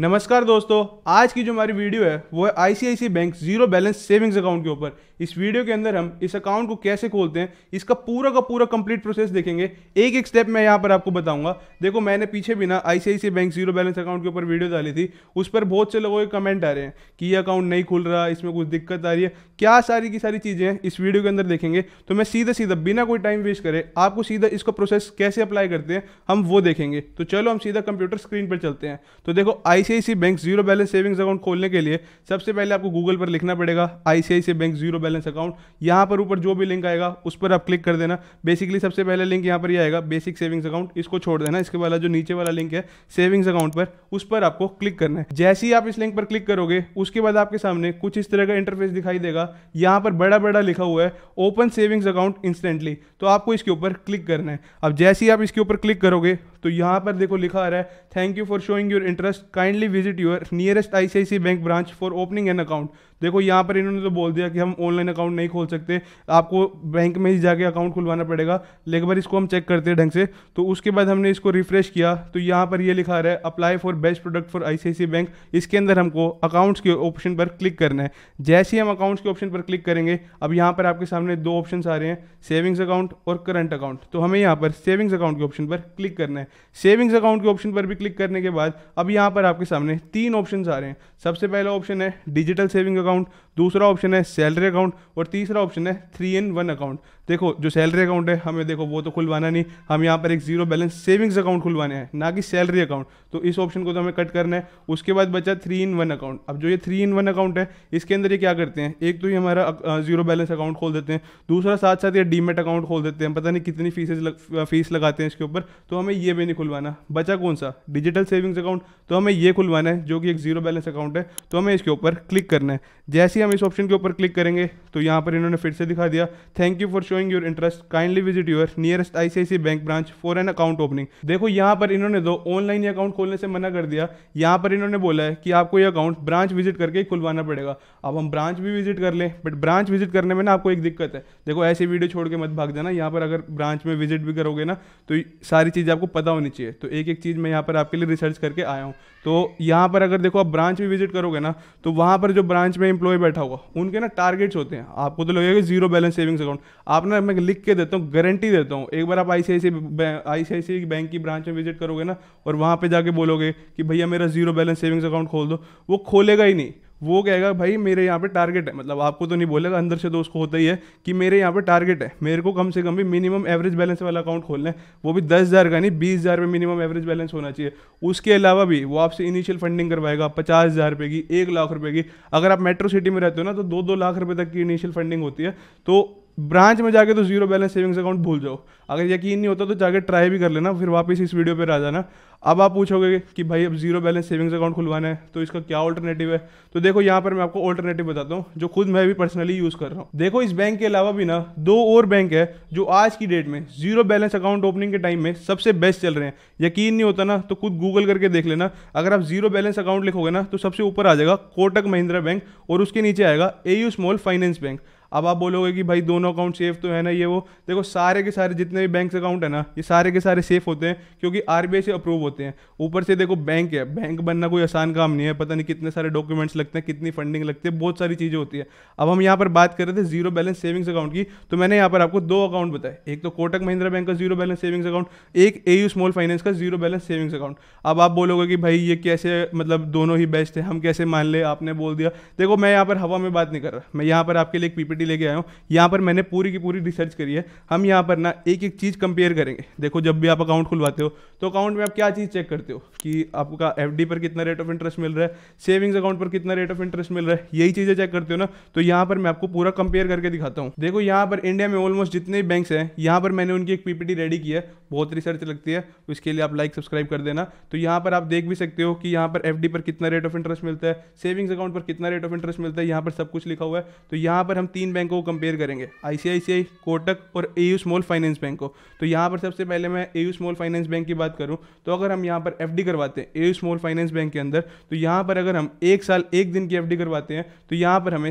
नमस्कार दोस्तों आज की जो हमारी वीडियो है वो है ICICI bank zero balance savings account के ऊपर इस वीडियो के अंदर हम इस अकाउंट को कैसे खोलते हैं इसका पूरा का पूरा कंप्लीट प्रोसेस देखेंगे एक एक स्टेप मैं यहाँ पर आपको बताऊंगा देखो मैंने पीछे भी ना ICICI bank zero balance account के ऊपर वीडियो डाली थी उस पर बहुत से लोगों के कमेंट आ रहे हैं कि ये अकाउंट नहीं खुल रहा इसमें कुछ दिक्कत आ रही है क्या सारी की सारी चीज़ें इस वीडियो के अंदर देखेंगे तो मैं सीधा सीधा बिना कोई टाइम वेस्ट करे आपको सीधा इसका प्रोसेस कैसे अप्लाई करते हैं हम वो देखेंगे तो चलो हम सीधा कंप्यूटर स्क्रीन पर चलते हैं तो देखो I ICICI bank zero balance savings account खोलने के लिए सबसे पहले आपको गूगल पर लिखना पड़ेगा ICICI bank zero balance account यहाँ पर ऊपर जो भी लिंक आएगा उस पर आप क्लिक कर देना बेसिकली सबसे पहले लिंक यहाँ पर यह आएगा बेसिक सेविंग्स अकाउंट इसको छोड़ देना इसके वाला जो नीचे वाला लिंक है सेविंग्स अकाउंट पर उस पर आपको क्लिक करना है जैसे ही आप इस लिंक पर क्लिक करोगे उसके बाद आपके सामने कुछ इस तरह का इंटरफेस दिखाई देगा यहाँ पर बड़ा बड़ा लिखा हुआ है ओपन सेविंग्स अकाउंट इंस्टेंटली तो आपको इसके ऊपर क्लिक करना है अब जैसे ही आप इसके ऊपर क्लिक करोगे तो यहाँ पर देखो लिखा आ रहा है thank you for showing your interest kindly kindly visit your nearest ICICI bank branch for opening an account देखो यहाँ पर इन्होंने तो बोल दिया कि हम ऑनलाइन अकाउंट नहीं खोल सकते आपको बैंक में ही जाके अकाउंट खुलवाना पड़ेगा लेकिन बार इसको हम चेक करते हैं ढंग से तो उसके बाद हमने इसको रिफ्रेश किया तो यहाँ पर ये लिखा रहा है apply for best product for ICICI bank इसके अंदर हमको अकाउंट्स के ऑप्शन पर क्लिक करना है जैसे ही हम अकाउंट्स के ऑप्शन पर क्लिक करेंगे अब यहाँ पर आपके सामने दो ऑप्शन आ रहे हैं सेविंग्स अकाउंट और करंट अकाउंट तो हमें यहाँ पर सेविंग्स अकाउंट के ऑप्शन पर क्लिक करना है सेविंग्स अकाउंट के ऑप्शन पर भी क्लिक करने के बाद अब यहाँ पर आप आपके सामने तीन ऑप्शन आ रहे हैं सबसे पहला ऑप्शन है डिजिटल सेविंग अकाउंट दूसरा ऑप्शन है सैलरी अकाउंट और तीसरा ऑप्शन है थ्री इन वन अकाउंट देखो जो सैलरी अकाउंट है हमें देखो वो तो खुलवाना नहीं हम यहाँ पर एक जीरो बैलेंस सेविंग्स अकाउंट खुलवाने हैं ना कि सैलरी अकाउंट तो इस ऑप्शन को तो हमें कट करना है उसके बाद बचा थ्री इन वन अकाउंट अब जो ये थ्री इन वन अकाउंट है इसके अंदर ये क्या करते हैं एक तो ये हमारा जीरो बैलेंस अकाउंट खोल देते हैं दूसरा साथ साथ ये डीमेट अकाउंट खोल देते हैं पता नहीं कितनी फीस लग, फीस लगाते हैं इसके ऊपर तो हमें ये भी नहीं खुलवाना बचा कौन सा डिजिटल सेविंग्स अकाउंट तो हमें ये खुलवाना है जो कि एक जीरो बैलेंस अकाउंट है तो हमें इसके ऊपर क्लिक करना है जैसे ही हम इस ऑप्शन के ऊपर क्लिक करेंगे तो यहाँ पर इन्होंने फिर से दिखा दिया thank you for showing showing your interest kindly visit your nearest ICICI bank branch for an account opening देखो यहाँ पर इन्होंने दो ऑनलाइन ही अकाउंट खोलने से मना कर दिया यहाँ पर इन्होंने बोला है कि आपको ये अकाउंट ब्रांच विजिट करके ही खुलवाना पड़ेगा अब हम ब्रांच भी विजिट कर लें बट ब्रांच विजिट करने में ना आपको एक दिक्कत है देखो ऐसी वीडियो छोड़ के मत भाग देना यहाँ पर अगर ब्रांच में विजिट भी करोगे ना तो सारी चीज़ आपको पता होनी चाहिए तो एक एक चीज़ मैं यहाँ पर आपके लिए रिसर्च करके आया हूँ तो यहाँ पर अगर देखो आप ब्रांच भी विजिट करोगे ना तो वहाँ पर जो ब्रांच में इंप्लॉय बैठा होगा उनके ना टारगेट्स होते हैं आपको तो लगेगा जीरो बैलेंस सेविंग्स अकाउंट आप ना मैं लिख के देता हूँ गारंटी देता हूँ एक बार आप आई सी आई बैंक की ब्रांच में विजिट करोगे ना और वहाँ पे जाके बोलोगे कि भैया मेरा जीरो बैलेंस सेविंग्स अकाउंट खोल दो वो खोलेगा ही नहीं वो कहेगा भाई मेरे यहाँ पे टारगेट है मतलब आपको तो नहीं बोलेगा अंदर से तो उसको होता ही है कि मेरे यहाँ पे टारगेट है मेरे को कम से कम भी मिनिमम एवरेज बैलेंस वाला अकाउंट खोलना है वो भी दस हज़ार का नहीं बीस हज़ार में मिनिमम एवरेज बैलेंस होना चाहिए उसके अलावा भी वो आपसे इनिशियल फंडिंग करवाएगा पचास हज़ार रुपये की एक लाख रुपये की अगर आप मेट्रो सिटी में रहते हो ना तो दो दो लाख रुपये तक की इनिशियल फंडिंग होती है तो ब्रांच में जाके तो जीरो बैलेंस सेविंग्स अकाउंट भूल जाओ अगर यकीन नहीं होता तो जाके ट्राई भी कर लेना फिर वापस इस वीडियो पर आ जाना अब आप पूछोगे कि भाई अब जीरो बैलेंस सेविंग्स अकाउंट खुलवाना है तो इसका क्या ऑल्टरनेटिव है तो देखो यहाँ पर मैं आपको ऑल्टरनेटिव बताता हूँ जो खुद मैं भी पर्सनली यूज़ कर रहा हूँ देखो इस बैंक के अलावा भी ना दो और बैंक है जो आज की डेट में जीरो बैलेंस अकाउंट ओपनिंग के टाइम में सबसे बेस्ट चल रहे हैं यकीन नहीं होता ना तो खुद गूगल करके देख लेना अगर आप जीरो बैलेंस अकाउंट लिखोगे ना तो सबसे ऊपर आ जाएगा कोटक महिंद्रा बैंक और उसके नीचे आएगा ए स्मॉल फाइनेंस बैंक अब आप बोलोगे कि भाई दोनों अकाउंट सेफ तो है ना ये वो देखो सारे के सारे जितने भी बैंक अकाउंट है ना ये सारे के सारे सेफ होते हैं क्योंकि आर से अप्रूव होते हैं ऊपर से देखो बैंक है बैंक बनना कोई आसान काम नहीं है पता नहीं कितने सारे डॉक्यूमेंट्स लगते हैं कितनी फंडिंग लगती है बहुत सारी चीज़ें होती है अब हम यहाँ पर बात कर रहे थे जीरो बैलेंस सेविंग्स अकाउंट की तो मैंने यहाँ पर आपको दो अकाउंट बताए एक तो कोटक महिंद्रा बैंक का जीरो बैलेंस सेविंग्स अकाउंट एक ए स्मॉल फाइनेंस का जीरो बैलेंस सेविंग्स अकाउंट अब आप बोलोगे कि भाई ये कैसे मतलब दोनों ही बेस्ट है हम कैसे मान ले आपने बोल दिया देखो मैं यहाँ पर हवा में बात नहीं कर रहा मैं यहाँ पर आपके लिए एक पीपीटी ऑलरेडी लेके आया हूँ यहाँ पर मैंने पूरी की पूरी रिसर्च करी है हम यहाँ पर ना एक एक चीज़ कंपेयर करेंगे देखो जब भी आप अकाउंट खुलवाते हो तो अकाउंट में आप क्या चीज़ चेक करते हो कि आपका एफ पर कितना रेट ऑफ इंटरेस्ट मिल रहा है सेविंग्स अकाउंट पर कितना रेट ऑफ इंटरेस्ट मिल रहा है यही चीज़ें चेक करते हो ना तो यहाँ पर मैं आपको पूरा कंपेयर करके दिखाता हूँ देखो यहाँ पर इंडिया में ऑलमोस्ट जितने भी बैंक हैं यहाँ पर मैंने उनकी एक पीपीटी रेडी की है बहुत रिसर्च लगती है उसके तो लिए आप लाइक सब्सक्राइब कर देना तो यहाँ पर आप देख भी सकते हो कि यहाँ पर एफ पर कितना रेट ऑफ इंटरेस्ट मिलता है सेविंग्स अकाउंट पर कितना रेट ऑफ इंटरेस्ट मिलता है यहाँ पर सब कुछ लिखा हुआ है तो यहाँ पर हम तीन तीन बैंकों को कंपेयर करेंगे आईसीआईसीआई कोटक और AU small finance bank को तो यहाँ पर सबसे पहले मैं AU small finance bank की बात करूँ तो अगर हम यहाँ पर एफ करवाते हैं AU small finance bank के अंदर तो यहाँ पर अगर हम एक साल एक दिन की एफ करवाते हैं तो यहाँ पर हमें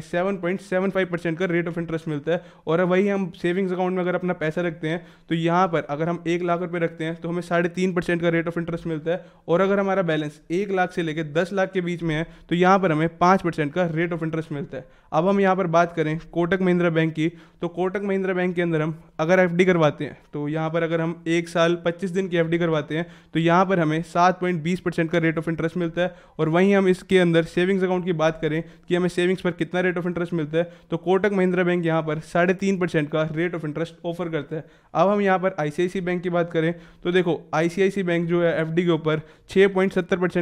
सेवन का रेट ऑफ इंटरेस्ट मिलता है और वही हम सेविंग्स अकाउंट में अगर अपना पैसा रखते हैं तो यहाँ पर अगर हम एक लाख रुपये रखते हैं तो हमें साढ़े तीन परसेंट का रेट ऑफ इंटरेस्ट मिलता है और अगर हमारा बैलेंस एक लाख से लेकर दस लाख के बीच में है तो यहाँ पर हमें पाँच परसेंट का रेट ऑफ इंटरेस्ट मिलता है अब हम यहाँ पर बात करें कोट कोटक महिंद्रा बैंक की तो कोटक महिंद्रा बैंक के अंदर हम अगर एफ करवाते हैं तो यहाँ पर अगर हम एक साल पच्चीस दिन की एफ करवाते हैं तो यहाँ पर हमें सात परसेंट का रेट ऑफ इंटरेस्ट मिलता है और वहीं हम इसके अंदर सेविंग्स अकाउंट की बात करें कि हमें सेविंग्स पर कितना रेट ऑफ इंटरेस्ट मिलता है तो कोटक महिंद्रा बैंक यहाँ पर साढ़े का रेट ऑफ इंटरेस्ट ऑफर करता है अब हम यहाँ पर आई बैंक की बात करें तो देखो आई बैंक जो है एफ के ऊपर छः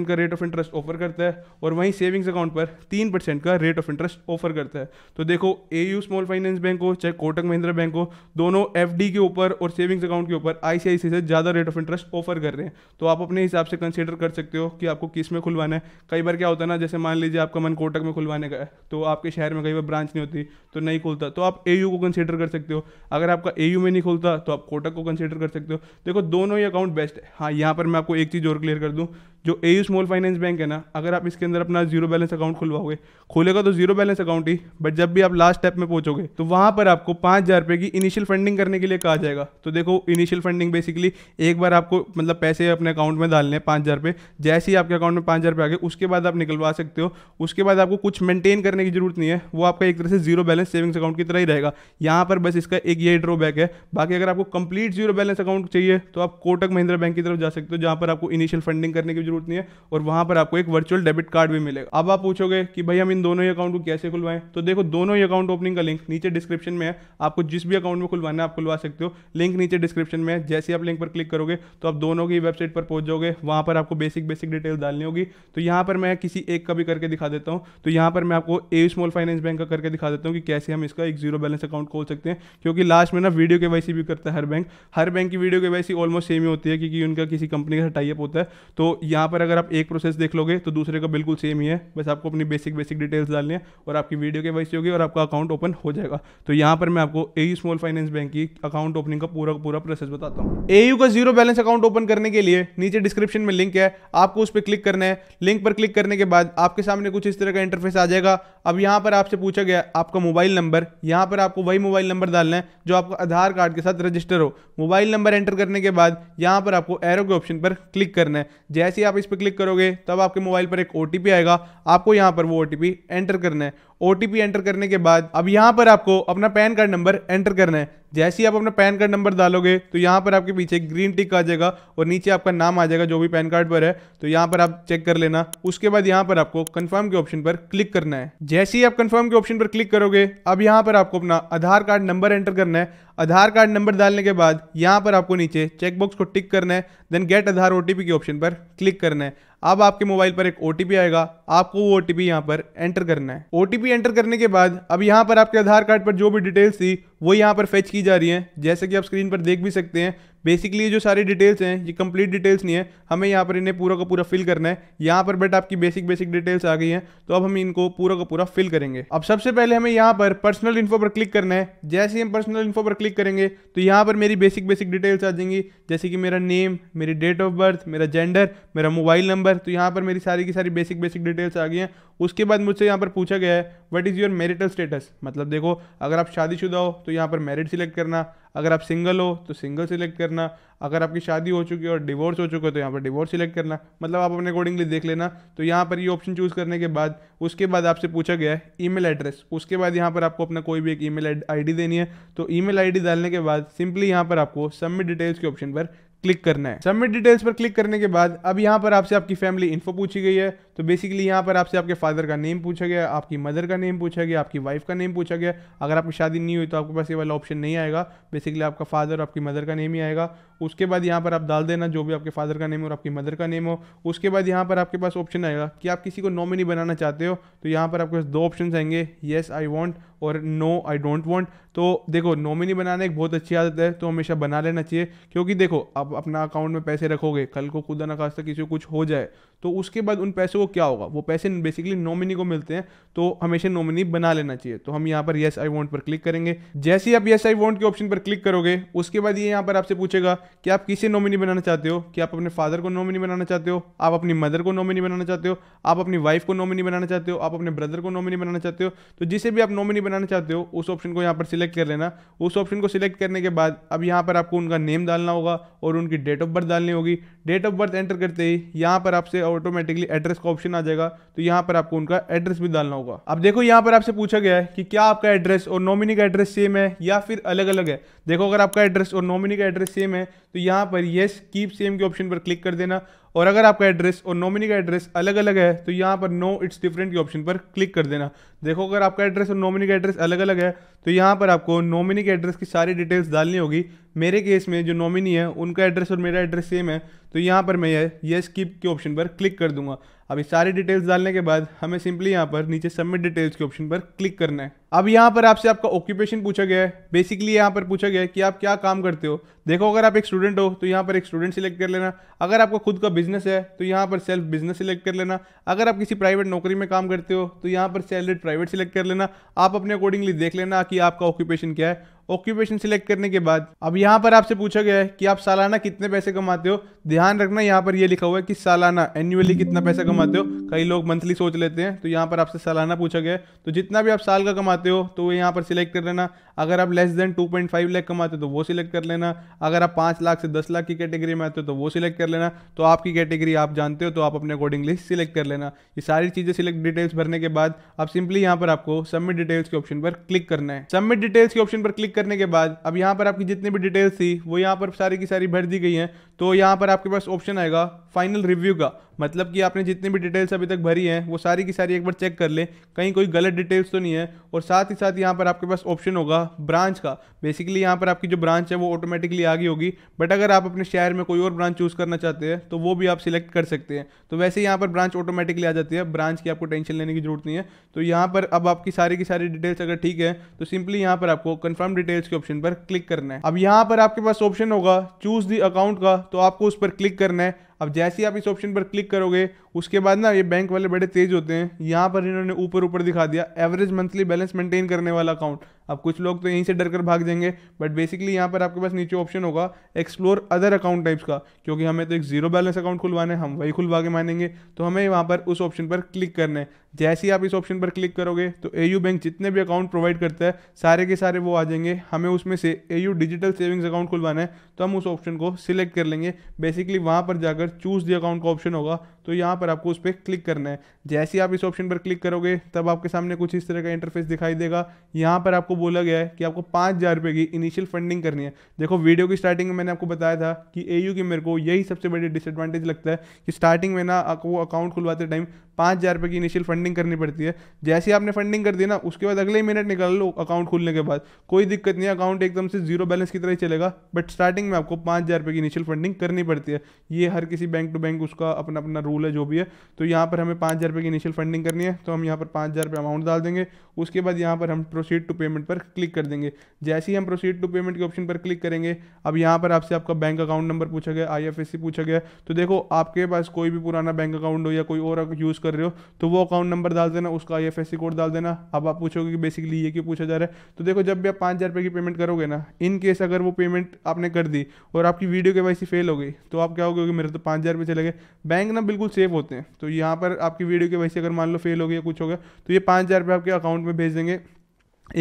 का रेट ऑफ इंटरेस्ट ऑफर करता है और वहीं सेविंग्स अकाउंट पर तीन का रेट ऑफ इंटरेस्ट ऑफर करता है तो देखो AU small finance bank हो चाहे कोटक महिंद्रा बैंक हो दोनों एफ के ऊपर और सेविंग्स अकाउंट के ऊपर आई से ज़्यादा रेट ऑफ इंटरेस्ट ऑफर कर रहे हैं तो आप अपने हिसाब से कंसिडर कर सकते हो कि आपको किस में खुलवाना है कई बार क्या होता है ना जैसे मान लीजिए आपका मन कोटक में खुलवाने का है तो आपके शहर में कई बार ब्रांच नहीं होती तो नहीं खुलता तो आप ए को कंसिडर कर सकते हो अगर आपका ए में नहीं खुलता तो आप कोटक को कंसिडर कर सकते हो देखो दोनों ही अकाउंट बेस्ट है हाँ यहाँ पर मैं आपको एक चीज़ और क्लियर कर दूँ जो AU small finance bank है ना अगर आप इसके अंदर अपना जीरो बैलेंस अकाउंट खुलवाओगे खोलेगा तो जीरो बैलेंस अकाउंट ही बट जब भी आप लास्ट स्टेप में पहुंचोगे तो वहां पर आपको पाँच हज़ार रुपये की इनिशियल फंडिंग करने के लिए कहा जाएगा तो देखो इनिशियल फंडिंग बेसिकली एक बार आपको मतलब पैसे अपने अकाउंट में डालने हैं पाँच हज़ार रुपये जैसे ही आपके अकाउंट में पाँच हज़ार रुपये आ गए उसके बाद आप निकलवा सकते हो उसके बाद आपको कुछ मेंटेन करने की जरूरत नहीं है वो आपका एक तरह से जीरो बैलेंस सेविंग्स अकाउंट की तरह ही रहेगा यहाँ पर बस इसका एक ये ड्रॉबैक है बाकी अगर आपको कंप्लीट जीरो बैलेंस अकाउंट चाहिए तो आप कोटक महिंद्रा बैंक की तरफ जा सकते हो जहाँ पर आपको इनिशियल फंडिंग करने की जरूरत जरूरत नहीं है और वहां पर आपको एक वर्चुअल डेबिट कार्ड भी मिलेगा अब आप पूछोगे कि भाई हम इन दोनों ही अकाउंट को कैसे खुलवाएं तो देखो दोनों ही अकाउंट ओपनिंग का लिंक नीचे डिस्क्रिप्शन में है आपको जिस भी अकाउंट में खुलवाना है आप खुलवा सकते हो लिंक नीचे डिस्क्रिप्शन में है जैसे आप लिंक पर क्लिक करोगे तो आप दोनों की वेबसाइट पर पहुंच जाओगे वहां पर आपको बेसिक बेसिक डिटेल डालनी होगी तो यहां पर मैं किसी एक का भी करके दिखा देता हूँ तो यहां पर मैं आपको ए स्मॉल फाइनेंस बैंक का करके दिखा देता हूँ कि कैसे हम इसका एक जीरो बैलेंस अकाउंट खोल सकते हैं क्योंकि लास्ट में ना वीडियो के वैसी भी करता है हर बैंक हर बैंक की वीडियो के वैसी ऑलमोस्ट सेम ही होती है क्योंकि उनका किसी कंपनी का टाइप होता है तो यहाँ यहाँ पर अगर आप एक प्रोसेस देख लोगे तो दूसरे का बिल्कुल सेम ही है बस आपको अपनी बेसिक बेसिक डिटेल्स डालनी है और आपकी वीडियो के वैसे होगी और आपका अकाउंट ओपन हो जाएगा तो यहाँ पर मैं आपको ए स्मॉल फाइनेंस बैंक की अकाउंट ओपनिंग का पूरा पूरा प्रोसेस बताता हूँ ए का जीरो बैलेंस अकाउंट ओपन करने के लिए नीचे डिस्क्रिप्शन में लिंक है आपको उस पर क्लिक करना है लिंक पर क्लिक करने के बाद आपके सामने कुछ इस तरह का इंटरफेस आ जाएगा अब यहाँ पर आपसे पूछा गया आपका मोबाइल नंबर यहाँ पर आपको वही मोबाइल नंबर डालना है जो आपका आधार कार्ड के साथ रजिस्टर हो मोबाइल नंबर एंटर करने के बाद यहाँ पर आपको एरो के ऑप्शन पर क्लिक करना है जैसे आप इस पर क्लिक करोगे तब आपके मोबाइल पर एक ओ आएगा आपको यहाँ पर वो ओ एंटर करना है ओ एंटर करने के बाद अब यहाँ पर आपको अपना पैन कार्ड नंबर एंटर करना है जैसे ही आप अपना पैन कार्ड नंबर डालोगे तो यहाँ पर आपके पीछे ग्रीन टिक आ जाएगा और नीचे आपका नाम आ जाएगा जो भी पैन कार्ड पर है तो यहाँ पर आप चेक कर लेना उसके बाद यहाँ पर आपको कंफर्म के ऑप्शन पर क्लिक करना है जैसे ही आप कंफर्म के ऑप्शन पर क्लिक करोगे अब यहाँ पर आपको अपना आधार कार्ड नंबर एंटर करना है आधार कार्ड नंबर डालने के बाद यहाँ पर आपको नीचे चेकबॉक्स को टिक करना है देन गेट आधार ओ के ऑप्शन पर क्लिक करना है अब आपके मोबाइल पर एक ओ आएगा आपको वो ओ टी यहाँ पर एंटर करना है ओ एंटर करने के बाद अब यहाँ पर आपके आधार कार्ड पर जो भी डिटेल्स थी वो यहाँ पर फेच की जा रही हैं जैसे कि आप स्क्रीन पर देख भी सकते हैं बेसिकली जो सारी डिटेल्स हैं ये कंप्लीट डिटेल्स नहीं है हमें यहाँ पर इन्हें पूरा का पूरा फिल करना है यहाँ पर बट आपकी बेसिक बेसिक डिटेल्स आ गई हैं तो अब हम इनको पूरा का पूरा फिल करेंगे अब सबसे पहले हमें यहाँ पर पर्सनल इन्फो पर क्लिक करना है जैसे ही हम पर्सनल इन्फो पर क्लिक करेंगे तो यहाँ पर मेरी बेसिक बेसिक डिटेल्स आ जाएंगी जैसे कि मेरा नेम मेरी डेट ऑफ बर्थ मेरा जेंडर मेरा मोबाइल नंबर तो यहाँ पर मेरी सारी की सारी बेसिक बेसिक डिटेल्स आ गई हैं उसके बाद मुझसे यहाँ पर पूछा गया है what is your marital status मतलब देखो अगर आप शादीशुदा हो तो यहाँ पर मैरिड सिलेक्ट करना अगर आप सिंगल हो तो सिंगल सिलेक्ट करना अगर आपकी शादी हो चुकी है और डिवोर्स हो चुका है तो यहाँ पर डिवोर्स सिलेक्ट करना मतलब आप अपने अकॉर्डिंगली देख लेना तो यहाँ पर ये ऑप्शन चूज़ करने के बाद उसके बाद आपसे पूछा गया है मेल एड्रेस उसके बाद यहाँ पर आपको अपना कोई भी एक आई डी देनी है तो आई डी डालने के बाद सिंपली यहाँ पर आपको सबमिट डिटेल्स के ऑप्शन पर क्लिक करना है सबमिट डिटेल्स पर क्लिक करने के बाद अब यहाँ पर आपसे आपकी फैमिली इन्फो पूछी गई है तो बेसिकली यहाँ पर आपसे आपके फादर का नेम पूछा गया आपकी मदर का नेम पूछा गया आपकी वाइफ का नेम पूछा गया अगर आपकी शादी नहीं हुई तो आपके पास ये वाला ऑप्शन नहीं आएगा बेसिकली आपका फादर आपकी मदर का नेम ही आएगा उसके बाद यहाँ पर आप डाल देना जो भी आपके फादर का नेम और आपकी मदर का नेम हो उसके बाद यहाँ पर आपके पास ऑप्शन आएगा कि आप किसी को नॉमिनी बनाना चाहते हो तो यहाँ पर आपके पास दो ऑप्शन आएंगे येस आई वॉन्ट और नो आई डोंट वॉन्ट तो देखो नॉमिनी बनाना एक बहुत अच्छी आदत है तो हमेशा बना लेना चाहिए क्योंकि देखो आप अपना अकाउंट में पैसे रखोगे कल को खुदा ना खास्ता किसी को कुछ हो जाए तो उसके बाद उन पैसों को क्या होगा वो पैसे बेसिकली नॉमिनी को मिलते हैं तो हमेशा नॉमिनी बना लेना चाहिए तो हम यहाँ पर येस आई वॉन्ट पर क्लिक करेंगे जैसे ही आप येस आई वॉन्ट के ऑप्शन पर क्लिक करोगे उसके बाद ये यहाँ पर आपसे पूछेगा कि आप किसे नॉमिनी बनाना चाहते हो कि आप अपने फादर को नॉमिनी बनाना चाहते हो आप अपनी मदर को नॉमिनी बनाना चाहते हो आप अपनी वाइफ को नॉमिनी बनाना चाहते हो आप अपने ब्रदर को नॉमिनी बनाना चाहते हो तो जिसे भी आप नॉमिनी बनाना चाहते हो उस ऑप्शन को यहाँ पर सिलेक्ट कर लेना उस ऑप्शन को सिलेक्ट करने के बाद अब यहाँ पर आपको उनका नेम डालना होगा और उनकी डेट ऑफ बर्थ डालनी होगी डेट ऑफ बर्थ एंटर करते ही यहाँ पर आपसे ऑटोमेटिकली एड्रेस का ऑप्शन आ जाएगा तो यहाँ पर आपको उनका एड्रेस भी डालना होगा अब देखो यहाँ पर आपसे पूछा गया है कि क्या आपका एड्रेस और नॉमिनी का एड्रेस सेम है या फिर अलग अलग है देखो अगर आपका एड्रेस और नॉमिनी का एड्रेस सेम है तो यहाँ पर येस कीप सेम के ऑप्शन पर क्लिक कर देना और अगर आपका एड्रेस और नॉमिनी का एड्रेस अलग अलग है तो यहाँ पर नो इट्स डिफरेंट के ऑप्शन पर क्लिक कर देना देखो अगर आपका एड्रेस और नॉमिनी का एड्रेस अलग अलग है तो यहाँ पर आपको नॉमिनी के एड्रेस की सारी डिटेल्स डालनी होगी मेरे केस में जो नॉमिनी है उनका एड्रेस और मेरा एड्रेस सेम है तो यहाँ पर मैं यह स्किप के ऑप्शन पर क्लिक कर दूंगा अब सारी डिटेल्स डालने के बाद हमें सिंपली यहाँ पर नीचे सबमिट डिटेल्स के ऑप्शन पर क्लिक करना है अब यहाँ पर आपसे आपका ऑक्यूपेशन पूछा गया है बेसिकली यहाँ पर पूछा गया है कि आप क्या काम करते हो देखो अगर आप एक स्टूडेंट हो तो यहाँ पर एक स्टूडेंट सिलेक्ट कर लेना अगर आपका खुद का बिजनेस है तो यहाँ पर सेल्फ बिजनेस सिलेक्ट कर लेना अगर आप किसी प्राइवेट नौकरी में काम करते हो तो यहाँ पर सैलरीड प्राइवेट सिलेक्ट कर लेना आप अपने अकॉर्डिंगली देख लेना कि आपका ऑक्यूपेशन क्या है ऑक्यूपेशन सिलेक्ट करने के बाद अब यहाँ पर आपसे पूछा गया है कि आप सालाना कितने पैसे कमाते हो ध्यान रखना यहाँ पर यह लिखा हुआ है कि सालाना एनुअली कितना पैसा कमाते हो कई लोग मंथली सोच लेते हैं तो यहाँ पर आपसे सालाना पूछा गया है तो जितना भी आप साल का कमाते हो तो वो यहाँ पर सिलेक्ट कर लेना अगर आप less than two point five lakh कमाते हो तो वो सिलेक्ट कर लेना अगर आप पाँच लाख से दस लाख की कैटेगरी में आते हो तो वो सिलेक्ट कर लेना तो आपकी कैटेगरी आप जानते हो तो आप अपने अकॉर्डिंगली सिलेक्ट कर लेना ये सारी चीज़ें सिलेक्ट डिटेल्स भरने के बाद आप सिंपली यहाँ पर आपको सबमिट डिटेल्स के ऑप्शन पर क्लिक करना है सबमिट डिटेल्स के ऑप्शन पर क्लिक करने के बाद अब यहाँ पर आपकी जितनी भी डिटेल्स थी वो यहाँ पर सारी की सारी भर दी गई हैं तो यहाँ पर आपके पास ऑप्शन आएगा फाइनल रिव्यू का मतलब कि आपने जितनी भी डिटेल्स अभी तक भरी हैं वो सारी की सारी एक बार चेक कर लें कहीं कोई गलत डिटेल्स तो नहीं है और साथ ही साथ यहाँ पर आपके पास ऑप्शन होगा ब्रांच का बेसिकली यहाँ पर आपकी जो ब्रांच है वो ऑटोमेटिकली आ गई होगी बट अगर आप अपने शहर में कोई और ब्रांच चूज़ करना चाहते हैं तो वो भी आप सिलेक्ट कर सकते हैं तो वैसे यहाँ पर ब्रांच ऑटोमेटिकली आ जाती है ब्रांच की आपको टेंशन लेने की जरूरत नहीं है तो यहाँ पर अब आपकी सारी की सारी डिटेल्स अगर ठीक है तो सिंपली यहाँ पर आपको कन्फर्म डिटेल्स के ऑप्शन पर क्लिक करना है अब यहाँ पर आपके पास ऑप्शन होगा चूज दी अकाउंट का तो आपको उस पर क्लिक करना है अब जैसे ही आप इस ऑप्शन पर क्लिक करोगे उसके बाद ना ये बैंक वाले बड़े तेज होते हैं यहाँ पर इन्होंने ऊपर ऊपर दिखा दिया एवरेज मंथली बैलेंस मेंटेन करने वाला अकाउंट अब कुछ लोग तो यहीं से डर कर भाग जाएंगे बट बेसिकली यहाँ पर आपके पास नीचे ऑप्शन होगा एक्सप्लोर अदर अकाउंट टाइप्स का क्योंकि हमें तो एक जीरो बैलेंस अकाउंट खुलवाना है हम वही खुलवा के मानेंगे तो हमें वहाँ पर उस ऑप्शन पर क्लिक करना है जैसे ही आप इस ऑप्शन पर क्लिक करोगे तो ए बैंक जितने भी अकाउंट प्रोवाइड करता है सारे के सारे वो आ जाएंगे हमें उसमें से ए डिजिटल सेविंग्स अकाउंट खुलवाना है तो हम उस ऑप्शन को सिलेक्ट कर लेंगे बेसिकली वहाँ पर जाकर चूज़ दी अकाउंट का ऑप्शन होगा तो यहाँ पर आपको उस पर क्लिक करना है जैसे ही आप इस ऑप्शन पर क्लिक करोगे तब आपके सामने कुछ इस तरह का इंटरफेस दिखाई देगा यहाँ पर आपको बोला गया है कि आपको पाँच हज़ार रुपये की इनिशियल फंडिंग करनी है देखो वीडियो की स्टार्टिंग में मैंने आपको बताया था कि ए यू मेरे को यही सबसे बड़ी डिसएडवांटेज लगता है कि स्टार्टिंग में ना आपको अकाउंट खुलवाते टाइम पाँच हज़ार रुपये की इनिशियल फंडिंग करनी पड़ती है जैसे आपने फंडिंग कर दी ना उसके बाद अगले मिनट निकाल लो अकाउंट खुलने के बाद कोई दिक्कत नहीं अकाउंट एकदम से जीरो बैलेंस की तरह ही चलेगा बट स्टार्टिंग में आपको पाँच हज़ार रुपये की इनिशियल फंडिंग करनी पड़ती है ये हर किसी बैंक टू बैंक उसका अपना अपना रूल रूल है जो भी है तो यहाँ पर हमें पाँच हज़ार रुपये की इनिशियल फंडिंग करनी है तो हम यहाँ पर पाँच हज़ार रुपये अमाउंट डाल देंगे उसके बाद यहाँ पर हम प्रोसीड टू पेमेंट पर क्लिक कर देंगे जैसे ही हम प्रोसीड टू पेमेंट के ऑप्शन पर क्लिक करेंगे अब यहाँ पर आपसे आपका बैंक अकाउंट नंबर पूछा गया आई पूछा गया तो देखो आपके पास कोई भी पुराना बैंक अकाउंट हो या कोई और यूज़ कर रहे हो तो वो अकाउंट नंबर डाल देना उसका आई कोड डाल देना अब आप पूछोगे कि बेसिकली ये क्यों पूछा जा रहा है तो देखो जब भी आप पाँच हज़ार की पेमेंट करोगे ना इन केस अगर वो पेमेंट आपने कर दी और आपकी वीडियो के वैसी फेल हो गई तो आप क्या हो गए मेरे तो पाँच हज़ार रुपये चले गए बैंक ना बिल्कुल बिल्कुल सेफ होते हैं तो यहाँ पर आपकी वीडियो के वैसे अगर मान लो फेल हो गया कुछ हो गया तो ये पाँच हज़ार रुपये आपके अकाउंट में भेज देंगे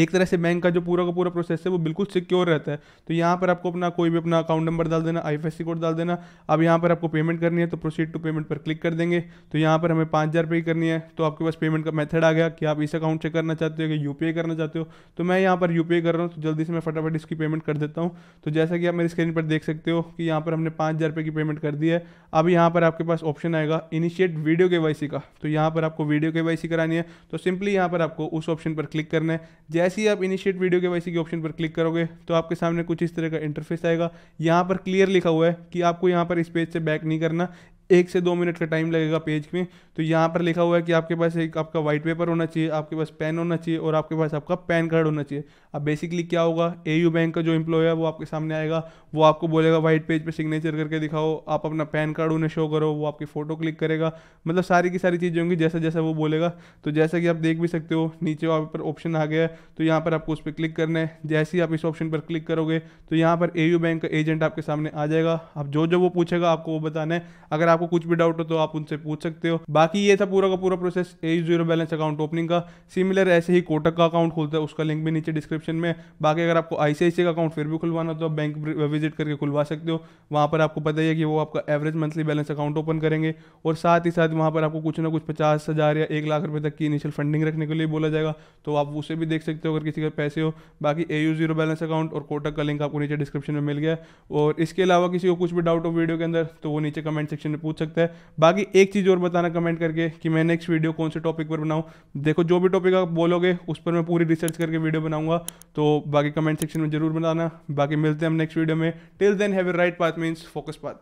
एक तरह से बैंक का जो पूरा का पूरा प्रोसेस है वो बिल्कुल सिक्योर रहता है तो यहाँ पर आपको अपना कोई भी अपना अकाउंट नंबर डाल देना आई कोड डाल देना अब यहाँ पर आपको पेमेंट करनी है तो प्रोसीड टू पेमेंट पर क्लिक कर देंगे तो यहाँ पर हमें पाँच हज़ार रुपये करनी है तो आपके पास पेमेंट का मेथड आ गया कि आप इस अकाउंट से करना चाहते हो कि यू करना चाहते हो तो मैं यहाँ पर यू कर रहा हूँ तो जल्दी से मैं फटाफट इसकी पेमेंट कर देता हूँ तो जैसा कि आप मेरी स्क्रीन पर देख सकते हो कि यहाँ पर हमने पाँच हज़ार की पेमेंट कर दी है अब यहाँ पर आपके पास ऑप्शन आएगा इनिशिएट वीडियो के का तो यहाँ पर आपको वीडियो के करानी है तो सिंपली यहाँ पर आपको उस ऑप्शन पर क्लिक करना है जैसे ही आप इनिशिएट वीडियो के वैसे के ऑप्शन पर क्लिक करोगे तो आपके सामने कुछ इस तरह का इंटरफेस आएगा यहाँ पर क्लियर लिखा हुआ है कि आपको यहाँ पर इस पेज से बैक नहीं करना एक से दो मिनट का टाइम लगेगा पेज में तो यहाँ पर लिखा हुआ है कि आपके पास एक आपका वाइट पेपर होना चाहिए आपके पास पेन होना चाहिए और आपके पास आपका पैन कार्ड होना चाहिए अब बेसिकली क्या होगा ए यू बैंक का जो एम्प्लॉय है वो आपके सामने आएगा वो आपको बोलेगा वाइट पेज पर पे सिग्नेचर करके दिखाओ आप अपना पैन कार्ड उन्हें शो करो वो आपकी फ़ोटो क्लिक करेगा मतलब सारी की सारी चीज़ें होंगी जैसा जैसा वो बोलेगा तो जैसा कि आप देख भी सकते हो नीचे वहाँ पर ऑप्शन आ गया है तो यहाँ पर आपको उस पर क्लिक करना है जैसे ही आप इस ऑप्शन पर क्लिक करोगे तो यहाँ पर ए बैंक का एजेंट आपके सामने आ जाएगा आप जो जो वो पूछेगा आपको वो बताना है अगर आपको कुछ भी डाउट हो तो आप उनसे पूछ सकते हो बाकी ये था पूरा का पूरा process A zero balance account opening का सिमिलर ऐसे ही कोटक का अकाउंट खुलता है उसका लिंक भी नीचे डिस्क्रिप्शन में बाकी अगर आपको आईसीआईसी का अकाउंट फिर भी खुलवाना तो आप बैंक विजिट करके खुलवा सकते हो वहाँ पर आपको पता ही है कि वो आपका average monthly balance account open करेंगे और साथ ही साथ वहाँ पर आपको कुछ ना कुछ पचास हज़ार या एक लाख रुपये तक की इनिशियल फंडिंग रखने के लिए बोला जाएगा तो आप उसे भी देख सकते हो अगर किसी के पैसे हो बाकी ए जीरो बैलेंस अकाउंट और कोटक का लिंक आपको नीचे डिस्क्रिप्शन में मिल गया और इसके अलावा किसी को कुछ भी डाउट हो वीडियो के अंदर तो वो नीचे कमेंट सेक्शन में पूछ सकता है बाकी एक चीज़ और बताना कमेंट करके कि मैं नेक्स्ट वीडियो कौन से टॉपिक पर बनाऊँ देखो जो भी टॉपिक आप बोलोगे उस पर मैं पूरी रिसर्च करके वीडियो बनाऊंगा तो बाकी कमेंट सेक्शन में जरूर बताना बाकी मिलते हैं हम नेक्स्ट वीडियो में till then have right path means focus path